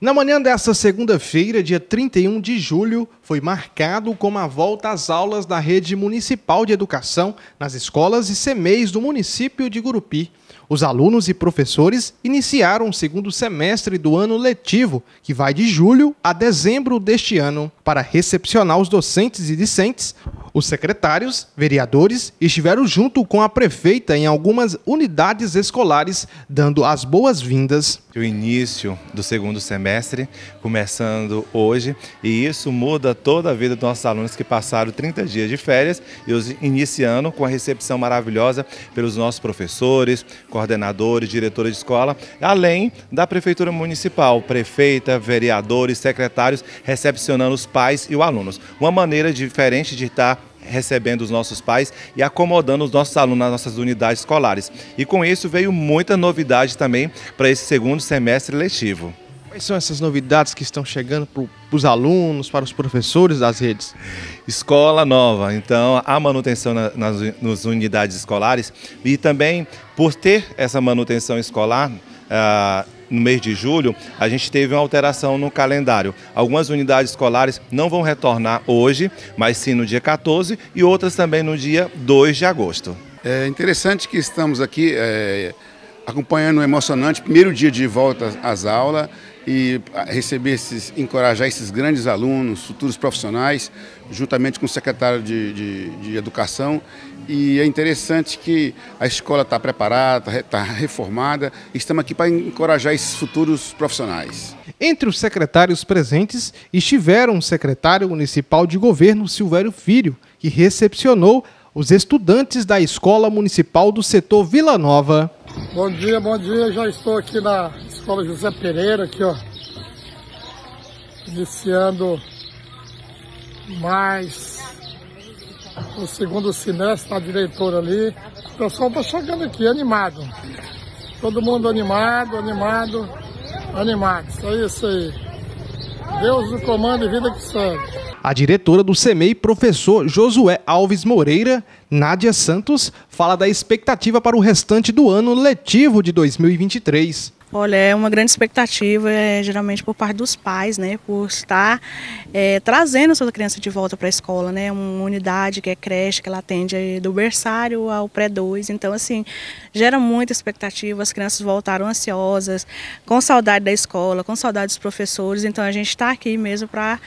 Na manhã desta segunda-feira, dia 31 de julho, foi marcado como a volta às aulas da rede municipal de educação nas escolas e semeis do município de Gurupi. Os alunos e professores iniciaram o segundo semestre do ano letivo, que vai de julho a dezembro deste ano. Para recepcionar os docentes e discentes, os secretários, vereadores estiveram junto com a prefeita em algumas unidades escolares, dando as boas-vindas. O início do segundo semestre, começando hoje, e isso muda toda a vida dos nossos alunos que passaram 30 dias de férias e os iniciando com a recepção maravilhosa pelos nossos professores, coordenadores, diretores de escola, além da Prefeitura Municipal, prefeita, vereadores, secretários, recepcionando os pais e os alunos. Uma maneira diferente de estar recebendo os nossos pais e acomodando os nossos alunos nas nossas unidades escolares. E com isso veio muita novidade também para esse segundo semestre letivo. Quais são essas novidades que estão chegando para os alunos, para os professores das redes? Escola nova, então a manutenção na, nas, nas unidades escolares e também por ter essa manutenção escolar, ah, no mês de julho, a gente teve uma alteração no calendário. Algumas unidades escolares não vão retornar hoje, mas sim no dia 14 e outras também no dia 2 de agosto. É interessante que estamos aqui é, acompanhando o emocionante primeiro dia de volta às aulas e ah, receber esses, encorajar esses grandes alunos, futuros profissionais, juntamente com o secretário de, de, de Educação. E é interessante que a escola está preparada, está tá reformada, e estamos aqui para encorajar esses futuros profissionais. Entre os secretários presentes estiveram o secretário municipal de governo, Silvério Filho, que recepcionou os estudantes da Escola Municipal do Setor Vila Nova. Bom dia, bom dia. Já estou aqui na Escola José Pereira aqui, ó. Iniciando mais o segundo semestre, a diretora ali. O pessoal tá chegando aqui, animado. Todo mundo animado, animado, animado. É isso aí. Deus o comando e vida que segue a diretora do CEMEI, professor Josué Alves Moreira, Nádia Santos, fala da expectativa para o restante do ano letivo de 2023. Olha, é uma grande expectativa, é, geralmente por parte dos pais, né, por estar é, trazendo a sua criança de volta para a escola, né, uma unidade que é creche, que ela atende é, do berçário ao pré-2, então assim, gera muita expectativa, as crianças voltaram ansiosas, com saudade da escola, com saudade dos professores, então a gente está aqui mesmo para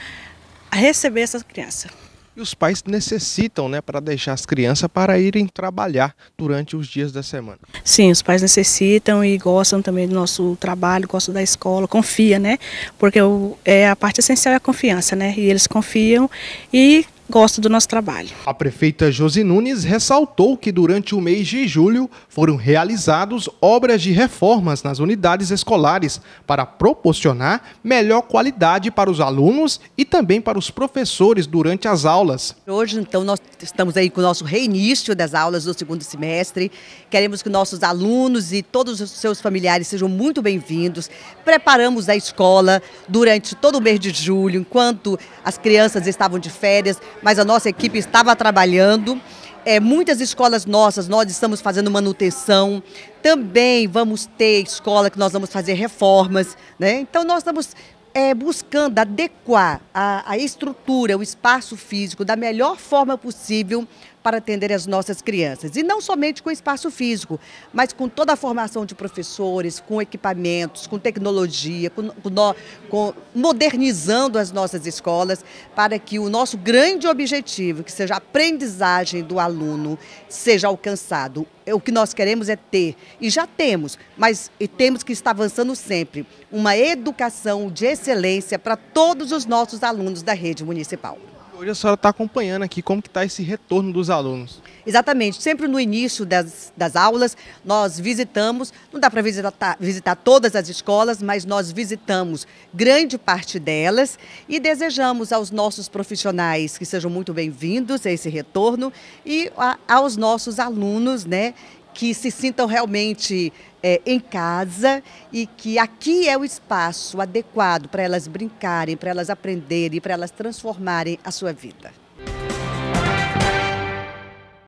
receber essa criança. E os pais necessitam, né, para deixar as crianças para irem trabalhar durante os dias da semana. Sim, os pais necessitam e gostam também do nosso trabalho, gostam da escola, confia, né? Porque o, é, a parte essencial é a confiança, né? E eles confiam e gosta do nosso trabalho. A prefeita Josi Nunes ressaltou que durante o mês de julho foram realizados obras de reformas nas unidades escolares para proporcionar melhor qualidade para os alunos e também para os professores durante as aulas. Hoje, então, nós estamos aí com o nosso reinício das aulas do segundo semestre. Queremos que nossos alunos e todos os seus familiares sejam muito bem-vindos. Preparamos a escola durante todo o mês de julho, enquanto as crianças estavam de férias, mas a nossa equipe estava trabalhando. É, muitas escolas nossas, nós estamos fazendo manutenção, também vamos ter escola que nós vamos fazer reformas, né? Então nós estamos é, buscando adequar a, a estrutura, o espaço físico da melhor forma possível para atender as nossas crianças. E não somente com espaço físico, mas com toda a formação de professores, com equipamentos, com tecnologia, com, com, com, modernizando as nossas escolas, para que o nosso grande objetivo, que seja a aprendizagem do aluno, seja alcançado. O que nós queremos é ter, e já temos, mas temos que estar avançando sempre, uma educação de excelência excelência para todos os nossos alunos da rede municipal. Hoje a senhora está acompanhando aqui como que está esse retorno dos alunos. Exatamente, sempre no início das, das aulas nós visitamos, não dá para visitar, visitar todas as escolas, mas nós visitamos grande parte delas e desejamos aos nossos profissionais que sejam muito bem-vindos a esse retorno e a, aos nossos alunos né, que se sintam realmente é, em casa e que aqui é o espaço adequado para elas brincarem, para elas aprenderem, para elas transformarem a sua vida.